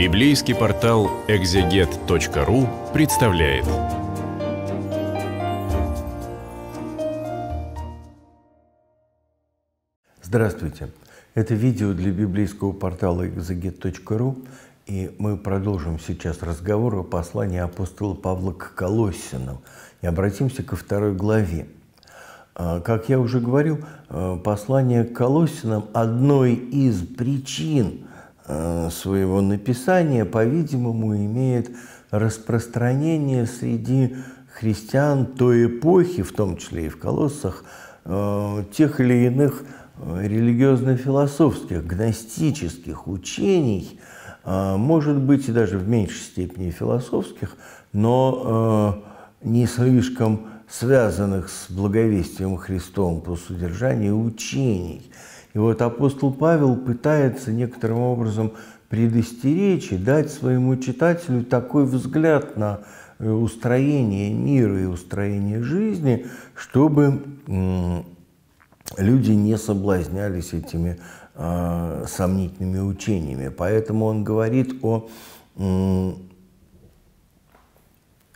Библейский портал экзегет.ру представляет. Здравствуйте! Это видео для библейского портала экзегет.ру, и мы продолжим сейчас разговор о послании апостола Павла к Колоссинам и обратимся ко второй главе. А, как я уже говорил, э, послание к Колоссинам – одной из причин – Э, своего написания, по-видимому, имеет распространение среди христиан той эпохи, в том числе и в колоссах, э, тех или иных э, религиозно-философских, гностических учений, может быть, и даже в меньшей степени философских, но не слишком связанных с благовестием Христом по содержанию учений. И вот апостол Павел пытается некоторым образом предостеречь и дать своему читателю такой взгляд на э, устроение мира и устроение жизни, чтобы люди не соблазнялись этими э, сомнительными учениями. Поэтому он говорит о э,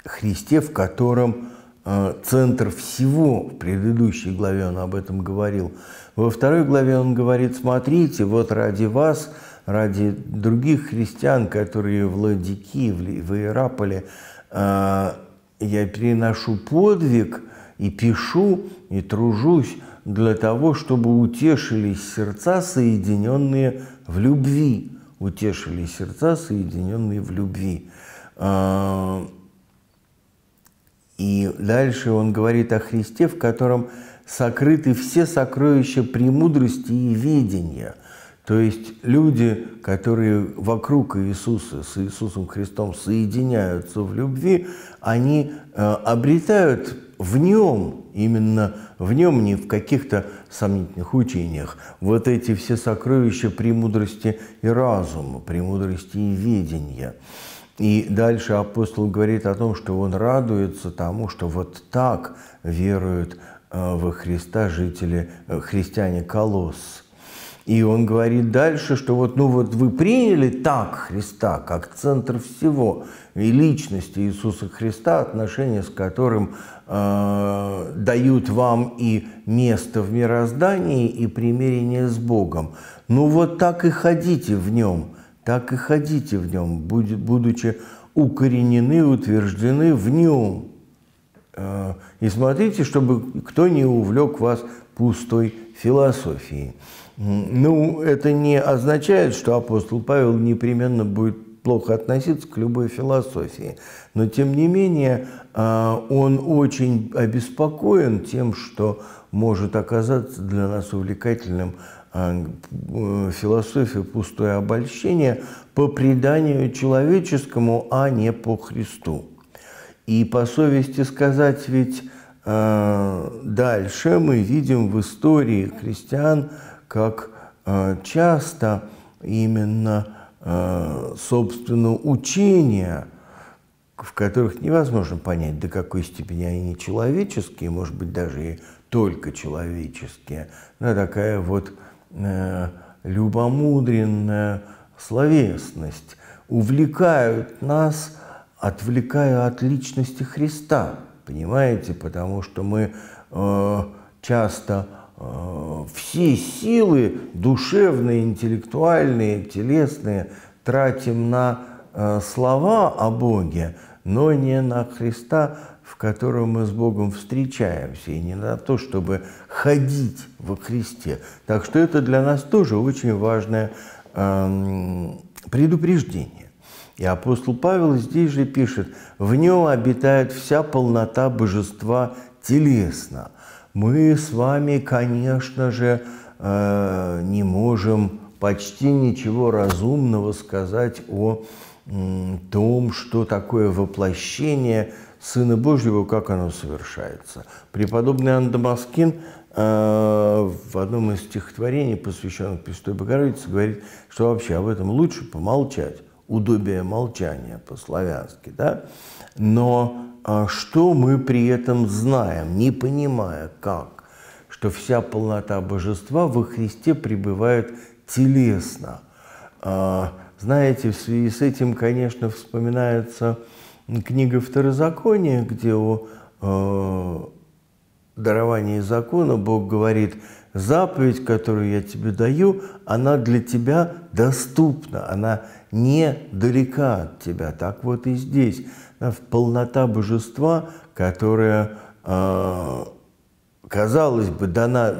Христе, в котором Э, центр всего. В предыдущей главе он об этом говорил. Во второй главе он говорит, смотрите, вот ради вас, ради других христиан, которые в Ладике, в Иераполе, э, я переношу подвиг и пишу, и тружусь для того, чтобы утешились сердца, соединенные в любви. Утешились сердца, соединенные в любви. Э, и дальше он говорит о Христе, в котором сокрыты все сокровища премудрости и видения. То есть люди, которые вокруг Иисуса, с Иисусом Христом соединяются в любви, они э, обретают в нем, именно в нем, не в каких-то сомнительных учениях, вот эти все сокровища премудрости и разума, премудрости и видения. И дальше апостол говорит о том, что он радуется тому, что вот так веруют э, во Христа жители, э, христиане Колосс. И он говорит дальше, что вот, ну вот вы приняли так Христа, как центр всего, и личности Иисуса Христа, отношения с которым э, дают вам и место в мироздании, и примирение с Богом. Ну вот так и ходите в нем – так и ходите в нем, будучи укоренены, утверждены в нем. Э, и смотрите, чтобы кто не увлек вас пустой философией. Ну, это не означает, что апостол Павел непременно будет плохо относиться к любой философии. Но, тем не менее, э, он очень обеспокоен тем, что может оказаться для нас увлекательным а, философия пустое обольщение по преданию человеческому, а не по Христу. И по совести сказать, ведь э, дальше мы видим в истории христиан, как э, часто именно э, собственно учения, в которых невозможно понять, до какой степени они человеческие, может быть, даже и только человеческие, но такая вот э, Э, любомудренная словесность увлекают нас, отвлекая от личности Христа. Понимаете, потому что мы э, часто э, все силы душевные, интеллектуальные, телесные тратим на э, слова о Боге, но не на Христа, в котором мы с Богом встречаемся, и не на то, чтобы ходить во Христе. Так что это для нас тоже очень важное эм, предупреждение. И апостол Павел здесь же пишет, в нем обитает вся полнота божества телесно. Мы с вами, конечно же, э, не можем почти ничего разумного сказать о том, что такое воплощение – Сына Божьего, как оно совершается. Преподобный Андамаскин э, в одном из стихотворений, посвященных Престой Богородице, говорит, что вообще об этом лучше помолчать, удобие молчания по-славянски, да? Но э, что мы при этом знаем, не понимая как? Что вся полнота божества во Христе пребывает телесно. Э, знаете, в связи с этим, конечно, вспоминается книга Второзакония, где о э, даровании закона Бог говорит, заповедь, которую я тебе даю, она для тебя доступна, она не далека от тебя. Так вот и здесь. Полнота божества, которая, э, казалось бы, дана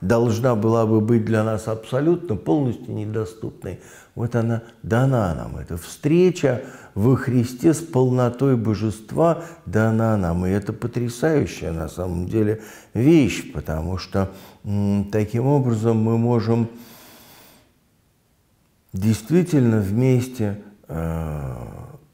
должна была бы быть для нас абсолютно полностью недоступной, вот она дана нам. Эта встреча во Христе с полнотой божества дана нам. И это потрясающая на самом деле вещь, потому что таким образом мы можем действительно вместе э,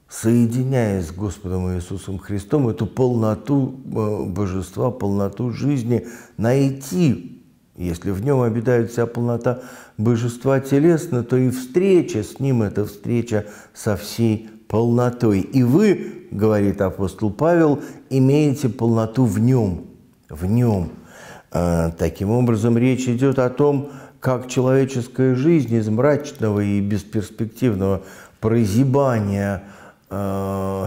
соединяясь с Господом Иисусом Христом эту полноту э, божества, полноту жизни, найти если в нем обитает вся полнота божества телесно, то и встреча с ним – это встреча со всей полнотой. И вы, говорит апостол Павел, имеете полноту в нем, в нем. А, таким образом, речь идет о том, как человеческая жизнь из мрачного и бесперспективного прозябания э,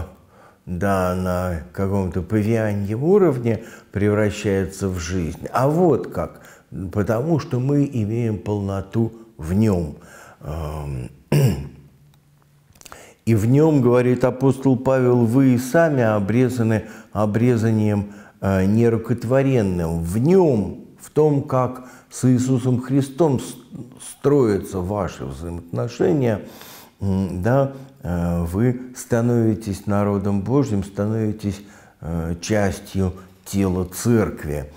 да, на каком-то павианьем уровне превращается в жизнь. А вот как – потому что мы имеем полноту в нем. Эм, и в нем, говорит апостол Павел, вы и сами обрезаны обрезанием э, нерукотворенным. В нем, в том, как с Иисусом Христом строятся ваши взаимоотношения, да, э, вы становитесь народом Божьим, становитесь э, частью тела церкви.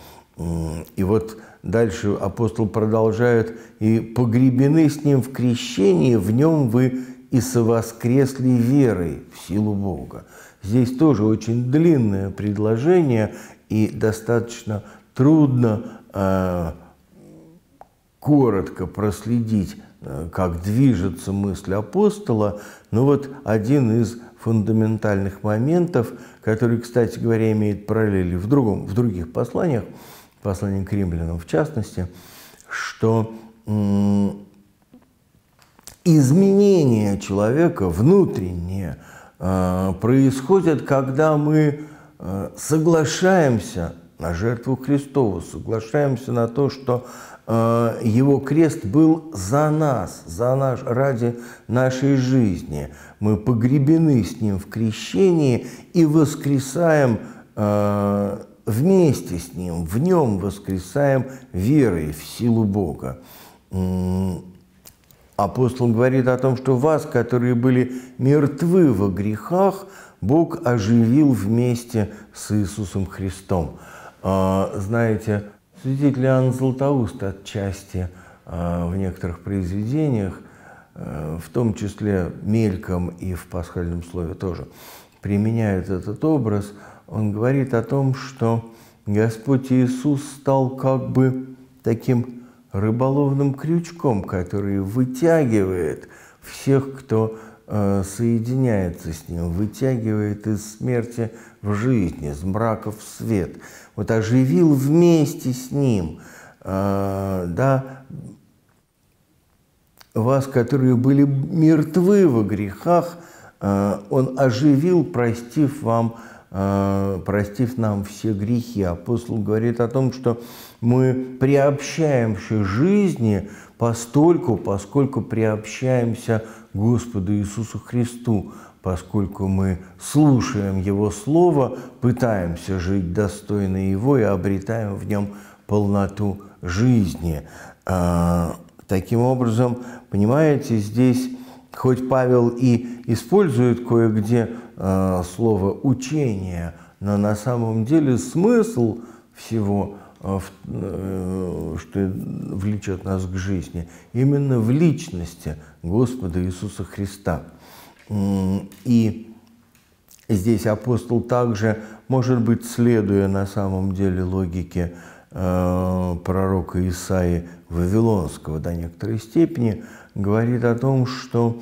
И вот Дальше апостол продолжает, «И погребены с ним в крещении, в нем вы и совоскресли верой в силу Бога». Здесь тоже очень длинное предложение, и достаточно трудно э, коротко проследить, э, как движется мысль апостола, но вот один из фундаментальных моментов, который, кстати говоря, имеет параллели в, другом, в других посланиях – послании к римлянам в частности, что изменения человека внутренние а, происходят, когда мы а, соглашаемся на жертву Христову, соглашаемся на то, что а, его крест был за нас, за наш, ради нашей жизни. Мы погребены с ним в крещении и воскресаем вместе с Ним, в Нем воскресаем верой в силу Бога. Апостол говорит о том, что вас, которые были мертвы во грехах, Бог оживил вместе с Иисусом Христом. А, знаете, святитель Иоанн Златоуст отчасти а, в некоторых произведениях, а, в том числе мельком и в пасхальном слове тоже, применяет этот образ – он говорит о том, что Господь Иисус стал как бы таким рыболовным крючком, который вытягивает всех, кто э, соединяется с ним, вытягивает из смерти в жизнь, из мрака в свет. Вот оживил вместе с ним, э, да, вас, которые были мертвы во грехах, э, он оживил, простив вам Э, простив нам все грехи. Апостол говорит о том, что мы приобщаемся жизни постольку, поскольку приобщаемся Господу Иисусу Христу, поскольку мы слушаем Его Слово, пытаемся жить достойно Его и обретаем в Нем полноту жизни. Э, таким образом, понимаете, здесь хоть Павел и использует кое-где Э, слово «учение», но на самом деле смысл всего, э, э, что влечет нас к жизни, именно в личности Господа Иисуса Христа. И здесь апостол также, может быть, следуя на самом деле логике пророка Исаи Вавилонского до некоторой степени, говорит о том, что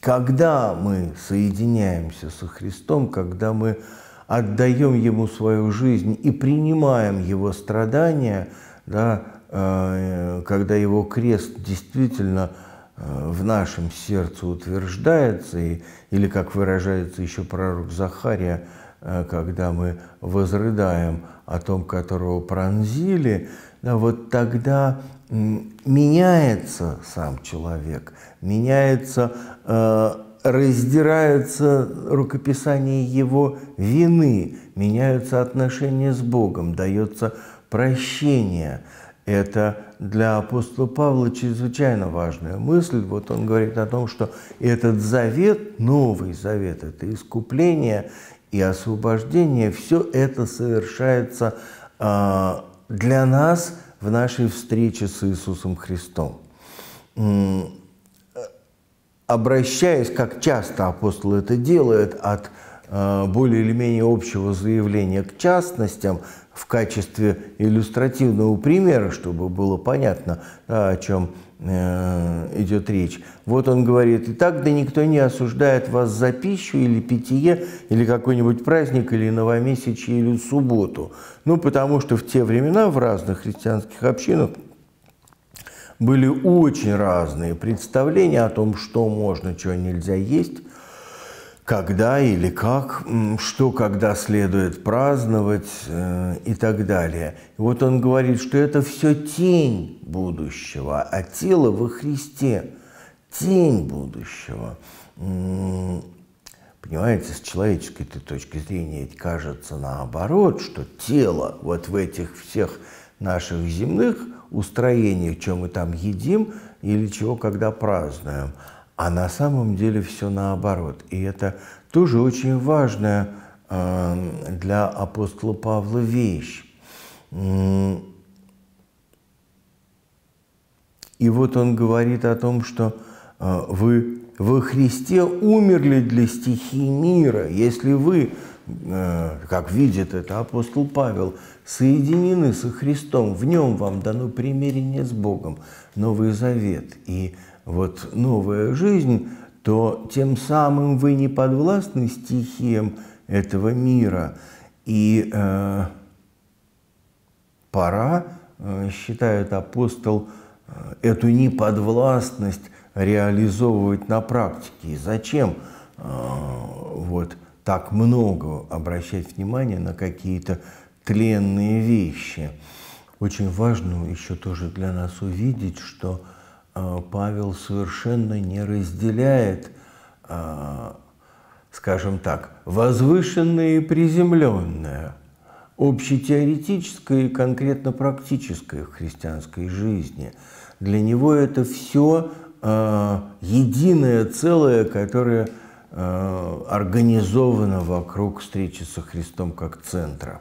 когда мы соединяемся со Христом, когда мы отдаем Ему свою жизнь и принимаем Его страдания, да, э, когда Его крест действительно э, в нашем сердце утверждается, и, или, как выражается еще пророк Захария, э, когда мы возрыдаем о том, которого пронзили, да, вот тогда меняется сам человек, меняется, э, раздирается рукописание его вины, меняются отношения с Богом, дается прощение. Это для апостола Павла чрезвычайно важная мысль. Вот он говорит о том, что этот завет, новый завет, это искупление и освобождение, все это совершается э, для нас – в нашей встрече с Иисусом Христом. Обращаясь, как часто апостол это делает, от э, более или менее общего заявления к частностям в качестве иллюстративного примера, чтобы было понятно, э, о чем Э, идет речь. Вот он говорит, и так да никто не осуждает вас за пищу или питье, или какой-нибудь праздник, или новомесячье, или субботу. Ну, потому что в те времена в разных христианских общинах были очень разные представления о том, что можно, чего нельзя есть, когда или как, что когда следует праздновать э, и так далее. И вот он говорит, что это все тень будущего, а тело во Христе – тень будущего. Понимаете, с человеческой -то точки зрения ведь кажется наоборот, что тело вот в этих всех наших земных устроениях, чем мы там едим или чего когда празднуем – а на самом деле все наоборот. И это тоже очень важная э, для апостола Павла вещь. И вот он говорит о том, что э, вы во Христе умерли для стихии мира, если вы, э, как видит это апостол Павел, соединены со Христом, в нем вам дано примирение с Богом, Новый Завет. И вот новая жизнь, то тем самым вы не подвластны стихиям этого мира. И э, пора, э, считает апостол, э, эту неподвластность реализовывать на практике. И зачем э, вот так много обращать внимание на какие-то тленные вещи? Очень важно еще тоже для нас увидеть, что э, Э, Павел совершенно не разделяет, э, скажем так, возвышенное и приземленное, общетеоретическое и конкретно практическое в христианской жизни. Для него это все э, единое целое, которое организовано вокруг встречи со Христом как центра.